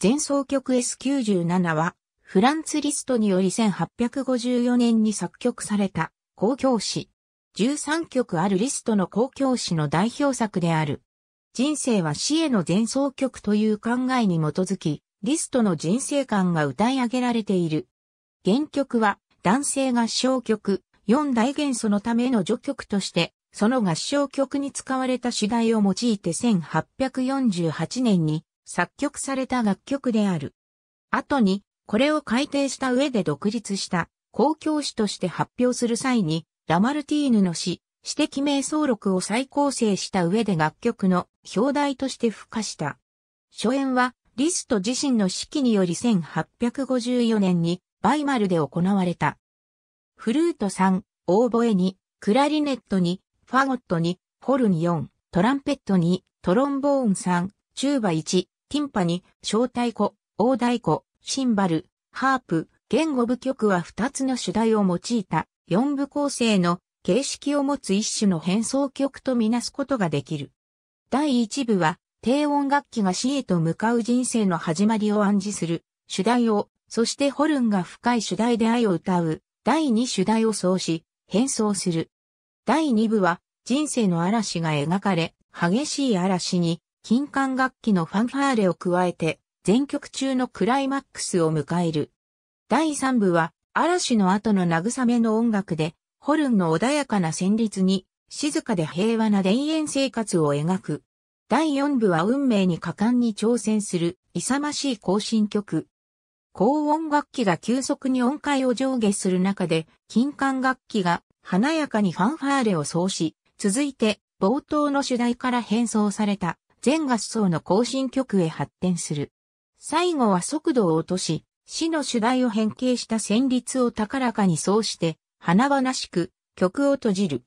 前奏曲 S97 は、フランツ・リストにより1854年に作曲された公共詩。13曲あるリストの公共詩の代表作である。人生は死への前奏曲という考えに基づき、リストの人生観が歌い上げられている。原曲は男性合唱曲、四大元素のための序曲として、その合唱曲に使われた主題を用いて1848年に作曲された楽曲である。後に、これを改定した上で独立した公共詩として発表する際に、ラマルティーヌの詩、詩的瞑想録を再構成した上で楽曲の表題として付加した。初演は、リスト自身の指揮により1854年にバイマルで行われた。フルート3、オーボエ2、クラリネット2、ファゴット2、ホルン4、トランペット2、トロンボーン3、チューバ1、ティンパニ、小太鼓、大太鼓、シンバル、ハープ、言語部曲は2つの主題を用いた4部構成の形式を持つ一種の変奏曲とみなすことができる。第1部は低音楽器が死へと向かう人生の始まりを暗示する主題を、そしてホルンが深い主題で愛を歌う第2主題を奏し、変奏する。第2部は人生の嵐が描かれ、激しい嵐に金管楽器のファンファーレを加えて、全曲中のクライマックスを迎える。第3部は、嵐の後の慰めの音楽で、ホルンの穏やかな旋律に、静かで平和な田園生活を描く。第4部は運命に果敢に挑戦する、勇ましい行進曲。高音楽器が急速に音階を上下する中で、金管楽器が華やかにファンファーレを奏し、続いて、冒頭の主題から変装された全合奏の行進曲へ発展する。最後は速度を落とし、詩の主題を変形した旋律を高らかに奏して、華々しく曲を閉じる。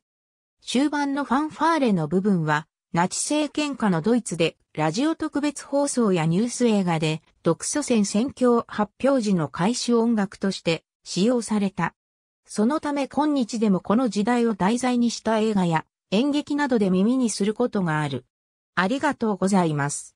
終盤のファンファーレの部分は、ナチ政権下のドイツで、ラジオ特別放送やニュース映画で、独ソ戦選挙発表時の開始音楽として使用された。そのため今日でもこの時代を題材にした映画や演劇などで耳にすることがある。ありがとうございます。